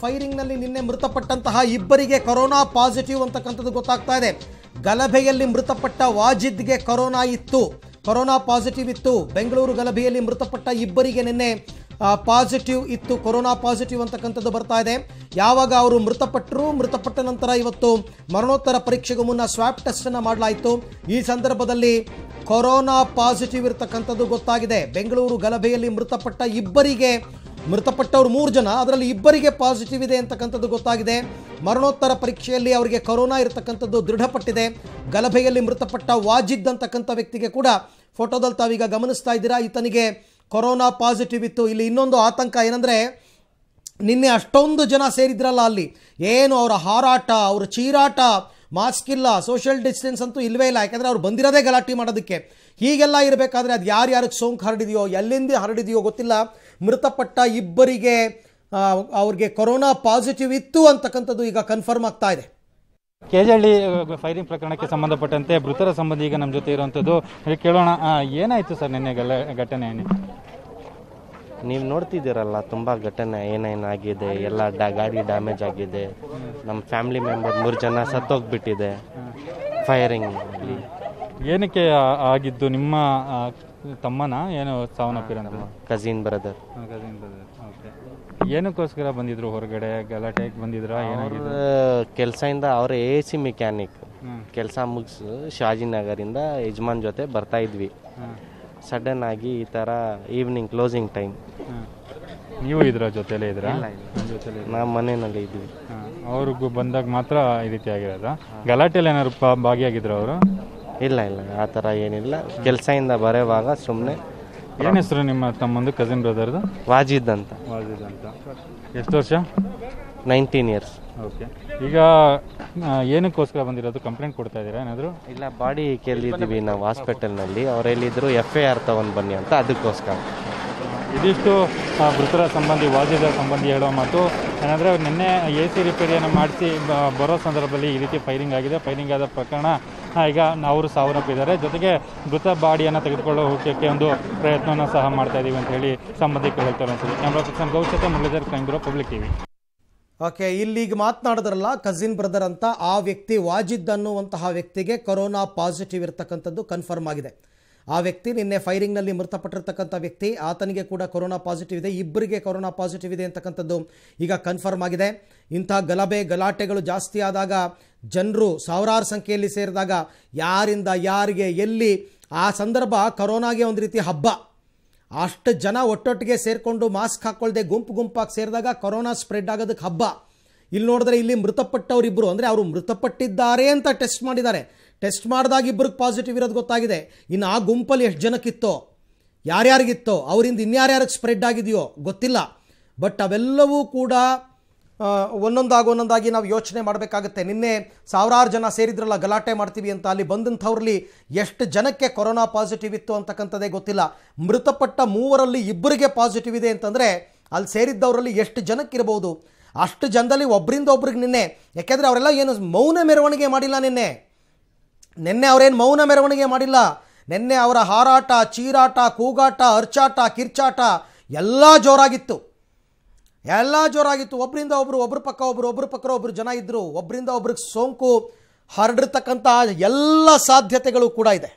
firing ನಲ್ಲಿ ನಿನ್ನೆ ಮೃತಪಟ್ಟಂತಹ ಇಬ್ಬರಿಗೆ ಕೊರೋನಾ ಪಾಸಿಟಿವ್ ಅಂತಕ್ಕಂಥದ್ದು ಗೊತ್ತಾಗ್ತಾ ಇದೆ ಗಲಭೆಯಲ್ಲಿ ಮೃತಪಟ್ಟ ವಾಜಿದ್ಗೆ ಕೊರೋನಾ ಇತ್ತು ಕೊರೋನಾ ಪಾಸಿಟಿವ್ ಇತ್ತು ಬೆಂಗಳೂರು ಗಲಭೆಯಲ್ಲಿ ಮೃತಪಟ್ಟ ಇಬ್ಬರಿಗೆ ನಿನ್ನೆ ಪಾಸಿಟಿವ್ ಇತ್ತು ಕೊರೋನಾ ಪಾಸಿಟಿವ್ ಅಂತಕ್ಕಂಥದ್ದು ಬರ್ತಾ ಇದೆ ಯಾವಾಗ ಅವರು ಮೃತಪಟ್ಟರು ಮೃತಪಟ್ಟ ನಂತರ ಇವತ್ತು ಮರಣೋತ್ತರ ಪರೀಕ್ಷೆಗೂ ಮುನ್ನ ಟೆಸ್ಟ್ ಟೆಸ್ಟನ್ನು ಮಾಡಲಾಯಿತು ಈ ಸಂದರ್ಭದಲ್ಲಿ ಕೊರೋನಾ ಪಾಸಿಟಿವ್ ಇರತಕ್ಕಂಥದ್ದು ಗೊತ್ತಾಗಿದೆ ಬೆಂಗಳೂರು ಗಲಭೆಯಲ್ಲಿ ಮೃತಪಟ್ಟ ಇಬ್ಬರಿಗೆ ಮೃತಪಟ್ಟವರು ಮೂರು ಜನ ಅದರಲ್ಲಿ ಇಬ್ಬರಿಗೆ ಪಾಸಿಟಿವ್ ಇದೆ ಅಂತಕ್ಕಂಥದ್ದು ಗೊತ್ತಾಗಿದೆ ಮರಣೋತ್ತರ ಪರೀಕ್ಷೆಯಲ್ಲಿ ಅವರಿಗೆ ಕೊರೋನಾ ಇರತಕ್ಕಂಥದ್ದು ದೃಢಪಟ್ಟಿದೆ ಗಲಭೆಯಲ್ಲಿ ಮೃತಪಟ್ಟ ವಾಜಿದ್ ಅಂತಕ್ಕಂಥ ವ್ಯಕ್ತಿಗೆ ಕೂಡ ಫೋಟೋದಲ್ಲಿ ತಾವೀಗ ಗಮನಿಸ್ತಾ ಇದ್ದೀರಾ ಈತನಿಗೆ ಕೊರೋನಾ ಪಾಸಿಟಿವ್ ಇತ್ತು ಇಲ್ಲಿ ಇನ್ನೊಂದು ಆತಂಕ ಏನಂದರೆ ನಿನ್ನೆ ಅಷ್ಟೊಂದು ಜನ ಸೇರಿದ್ರಲ್ಲ ಅಲ್ಲಿ ಏನು ಅವರ ಹಾರಾಟ ಅವರ ಚೀರಾಟ ಮಾಸ್ಕ್ ಇಲ್ಲ ಸೋಷಿಯಲ್ ಡಿಸ್ಟೆನ್ಸ್ ಅಂತೂ ಇಲ್ಲವೇ ಇಲ್ಲ ಯಾಕಂದರೆ ಅವ್ರು ಬಂದಿರೋದೇ ಗಲಾಟೆ ಮಾಡೋದಕ್ಕೆ ಹೀಗೆಲ್ಲ ಇರಬೇಕಾದ್ರೆ ಅದು ಯಾರು ಯಾರಿಗೆ ಸೋಂಕು ಹರಡಿದೆಯೋ ಎಲ್ಲಿಂದ ಹರಡಿದೆಯೋ ಗೊತ್ತಿಲ್ಲ ಮೃತಪಟ್ಟ ಇಬ್ಬರಿಗೆ ಅವ್ರಿಗೆ ಕೊರೋನಾ ಪಾಸಿಟಿವ್ ಇತ್ತು ಅಂತಕ್ಕಂಥದ್ದು ಈಗ ಕನ್ಫರ್ಮ್ ಆಗ್ತಾ ಇದೆ ಕೆಜಳ್ಳಿ ಫೈರಿಂಗ್ ಪ್ರಕರಣಕ್ಕೆ ಸಂಬಂಧಪಟ್ಟಂತೆ ಮೃತರ ಸಂಬಂಧಿ ಈಗ ನಮ್ಮ ಜೊತೆ ಇರುವಂಥದ್ದು ಕೇಳೋಣ ಏನಾಯಿತು ಸರ್ ನಿನ್ನೆ ಘಟನೆ ನೀವು ನೋಡ್ತಿದ್ದೀರಲ್ಲ ತುಂಬ ಘಟನೆ ಏನೇನಾಗಿದೆ ಎಲ್ಲ ಡಾ ಗಾಡಿ ಡ್ಯಾಮೇಜ್ ಆಗಿದೆ ನಮ್ಮ ಫ್ಯಾಮಿಲಿ ಮೆಂಬರ್ ಮೂರು ಜನ ಸತ್ತೋಗ್ಬಿಟ್ಟಿದೆ ಫೈರಿಂಗ್ ಏನಕ್ಕೆ ಆಗಿದ್ದು ನಿಮ್ಮ ತಮ್ಮನ ಏನು ಸಾವನ್ನಪ್ಪಿರ ಬ್ರದರ್ ಕಸಿನ್ ಬ್ರದರ್ ಏನಕ್ಕೋಸ್ಕರ ಬಂದಿದ್ರು ಹೊರಗಡೆ ಗಲಾಟೆಗೆ ಬಂದಿದ್ರ ಏನಾಗಿದೆ ಕೆಲಸದಿಂದ ಅವ್ರ ಎ ಸಿ ಮೆಕ್ಯಾನಿಕ್ ಕೆಲಸ ಮುಗಿಸು ಶಾಜಿನಗರಿಂದ ಯಜಮಾನ್ ಜೊತೆ ಬರ್ತಾ ಇದ್ವಿ ಸಡನ್ ಆಗಿ ಈ ತರ ಈವ್ನಿಂಗ್ ಕ್ಲೋಸಿಂಗ್ ಟೈಮ್ ನೀವು ಇದ್ರ ಜೊತೆಲೇ ಇದ್ರ ನಾವು ಮನೆಯಲ್ಲಿ ಇದ್ವಿ ಅವ್ರಿಗೂ ಬಂದಾಗ ಮಾತ್ರ ಈ ರೀತಿ ಆಗಿರೋದ ಗಲಾಟೆಲ್ಲ ಏನಾದ್ರು ಭಾಗಿಯಾಗಿದ್ರು ಅವರು ಇಲ್ಲ ಇಲ್ಲ ಆ ತರ ಏನಿಲ್ಲ ಕೆಲಸದಿಂದ ಬರೆಯುವಾಗ ಸುಮ್ಮನೆ ಏನ್ ಹೆಸರು ನಿಮ್ಮ ತಮ್ಮಂದು ಕಸಿನ್ ಬ್ರದರ್ದು ವಾಜಿದ್ ಅಂತ ವಾಜಿದ್ ಅಂತ ಎಷ್ಟು ವರ್ಷ ನೈನ್ಟೀನ್ ಇಯರ್ಸ್ ಓಕೆ ಈಗ ಏನಕ್ಕೋಸ್ಕರ ಬಂದಿರೋದು ಕಂಪ್ಲೇಂಟ್ ಕೊಡ್ತಾ ಇದ್ದೀರಾ ಏನಾದರೂ ಇಲ್ಲ ಬಾಡಿ ಕೇಳಿದ್ದೀವಿ ನಾವು ಹಾಸ್ಪಿಟಲ್ನಲ್ಲಿ ಅವ್ರು ಹೇಳಿದ್ರು ಎಫ್ ಐ ಆರ್ ತಗೊಂಡು ಬನ್ನಿ ಅಂತ ಅದಕ್ಕೋಸ್ಕರ ಇದಿಷ್ಟು ಮೃತರ ಸಂಬಂಧಿ ವಾಜಿದ ಸಂಬಂಧಿ ಹೇಳೋ ಮಾತು ಏನಂದರೆ ನಿನ್ನೆ ಎ ಸಿ ರಿಪೇರಿಯನ್ನು ಮಾಡಿಸಿ ಬರೋ ಸಂದರ್ಭದಲ್ಲಿ ಈ ರೀತಿ ಫೈರಿಂಗ್ ಆಗಿದೆ ಫೈರಿಂಗ್ ಆದ ಪ್ರಕರಣ ಈಗ ಅವರು ಸಾವನ್ನಪ್ಪಿದ್ದಾರೆ ಜೊತೆಗೆ ಮೃತ ಬಾಡಿಯನ್ನು ತೆಗೆದುಕೊಳ್ಳೋ ಹೋಗೋಕ್ಕೆ ಒಂದು ಪ್ರಯತ್ನವನ್ನು ಸಹ ಮಾಡ್ತಾ ಅಂತ ಹೇಳಿ ಸಂಬಂಧಿಕರು ಹೇಳ್ತಾರೆ ಅನ್ಸುತ್ತೆ ಕ್ಯಾಮ್ರಾ ಪರ್ಸನ್ ಗೌಚತೆ ಮುರಳೀಧರ್ ಕೈಂಗ್ರೋ ಪಬ್ಲಿಕ್ ಟಿವಿ ಓಕೆ ಇಲ್ಲಿ ಈಗ ಮಾತನಾಡಿದ್ರಲ್ಲ ಕಸಿನ್ ಬ್ರದರ್ ಅಂತ ಆ ವ್ಯಕ್ತಿ ವಾಜಿದ್ ಅನ್ನುವಂತಹ ವ್ಯಕ್ತಿಗೆ ಕೊರೋನಾ ಪಾಸಿಟಿವ್ ಇರತಕ್ಕಂಥದ್ದು ಕನ್ಫರ್ಮ್ ಆಗಿದೆ ಆ ವ್ಯಕ್ತಿ ನಿನ್ನೆ ಫೈರಿಂಗ್ನಲ್ಲಿ ಮೃತಪಟ್ಟಿರ್ತಕ್ಕಂಥ ವ್ಯಕ್ತಿ ಆತನಿಗೆ ಕೂಡ ಕೊರೋನಾ ಪಾಸಿಟಿವ್ ಇದೆ ಇಬ್ಬರಿಗೆ ಕೊರೋನಾ ಪಾಸಿಟಿವ್ ಇದೆ ಅಂತಕ್ಕಂಥದ್ದು ಈಗ ಕನ್ಫರ್ಮ್ ಆಗಿದೆ ಇಂಥ ಗಲಭೆ ಗಲಾಟೆಗಳು ಜಾಸ್ತಿ ಆದಾಗ ಜನರು ಸಾವಿರಾರು ಸಂಖ್ಯೆಯಲ್ಲಿ ಸೇರಿದಾಗ ಯಾರಿಂದ ಯಾರಿಗೆ ಎಲ್ಲಿ ಆ ಸಂದರ್ಭ ಕೊರೋನಾಗೆ ಒಂದು ರೀತಿ ಹಬ್ಬ ಅಷ್ಟು ಜನ ಒಟ್ಟೊಟ್ಟಿಗೆ ಸೇರಿಕೊಂಡು ಮಾಸ್ಕ್ ಹಾಕ್ಕೊಳ್ಳದೆ ಗುಂಪು ಗುಂಪಾಗಿ ಸೇರಿದಾಗ ಕೊರೋನಾ ಸ್ಪ್ರೆಡ್ ಆಗೋದಕ್ಕೆ ಹಬ್ಬ ಇಲ್ಲಿ ನೋಡಿದ್ರೆ ಇಲ್ಲಿ ಮೃತಪಟ್ಟವರಿಬ್ಬರು ಅಂದರೆ ಅವರು ಮೃತಪಟ್ಟಿದ್ದಾರೆ ಅಂತ ಟೆಸ್ಟ್ ಮಾಡಿದ್ದಾರೆ ಟೆಸ್ಟ್ ಮಾಡಿದಾಗ ಇಬ್ಬರಿಗೆ ಪಾಸಿಟಿವ್ ಇರೋದು ಗೊತ್ತಾಗಿದೆ ಇನ್ನು ಆ ಗುಂಪಲ್ಲಿ ಎಷ್ಟು ಜನಕ್ಕಿತ್ತೋ ಯಾರ್ಯಾರಿಗಿತ್ತೋ ಅವರಿಂದ ಇನ್ಯಾರ್ಯಾರಿಗೆ ಸ್ಪ್ರೆಡ್ ಆಗಿದೆಯೋ ಗೊತ್ತಿಲ್ಲ ಬಟ್ ಅವೆಲ್ಲವೂ ಕೂಡ ಒಂದೊಂದಾಗಿ ಒಂದೊಂದಾಗಿ ನಾವು ಯೋಚನೆ ಮಾಡಬೇಕಾಗುತ್ತೆ ನಿನ್ನೆ ಸಾವಿರಾರು ಜನ ಸೇರಿದ್ರಲ್ಲ ಗಲಾಟೆ ಮಾಡ್ತೀವಿ ಅಂತ ಅಲ್ಲಿ ಬಂದಂಥವ್ರಲ್ಲಿ ಎಷ್ಟು ಜನಕ್ಕೆ ಕೊರೋನಾ ಪಾಸಿಟಿವ್ ಇತ್ತು ಅಂತಕ್ಕಂಥದ್ದೇ ಗೊತ್ತಿಲ್ಲ ಮೃತಪಟ್ಟ ಮೂವರಲ್ಲಿ ಇಬ್ಬರಿಗೆ ಪಾಸಿಟಿವ್ ಇದೆ ಅಂತಂದರೆ ಅಲ್ಲಿ ಸೇರಿದ್ದವರಲ್ಲಿ ಎಷ್ಟು ಜನಕ್ಕಿರ್ಬೋದು ಅಷ್ಟು ಜನದಲ್ಲಿ ಒಬ್ಬರಿಂದ ಒಬ್ರಿಗೆ ನಿನ್ನೆ ಯಾಕೆಂದರೆ ಅವರೆಲ್ಲ ಏನು ಮೌನ ಮೆರವಣಿಗೆ ಮಾಡಿಲ್ಲ ನಿನ್ನೆ ನಿನ್ನೆ ಅವರೇನು ಮೌನ ಮೆರವಣಿಗೆ ಮಾಡಿಲ್ಲ ನಿನ್ನೆ ಅವರ ಹಾರಾಟ ಚೀರಾಟ ಕೂಗಾಟ ಅರ್ಚಾಟ ಕಿರ್ಚಾಟ ಎಲ್ಲ ಜೋರಾಗಿತ್ತು ಎಲ್ಲ ಜೋರಾಗಿತ್ತು ಒಬ್ಬರಿಂದ ಒಬ್ಬರು ಒಬ್ಬರ ಪಕ್ಕ ಒಬ್ಬರು ಒಬ್ಬರ ಪಕ್ಕ ಒಬ್ಬರು ಜನ ಇದ್ದರು ಒಬ್ಬರಿಂದ ಒಬ್ರಿಗೆ ಸೋಂಕು ಹರಡಿರ್ತಕ್ಕಂಥ ಎಲ್ಲ ಸಾಧ್ಯತೆಗಳು ಕೂಡ ಇದೆ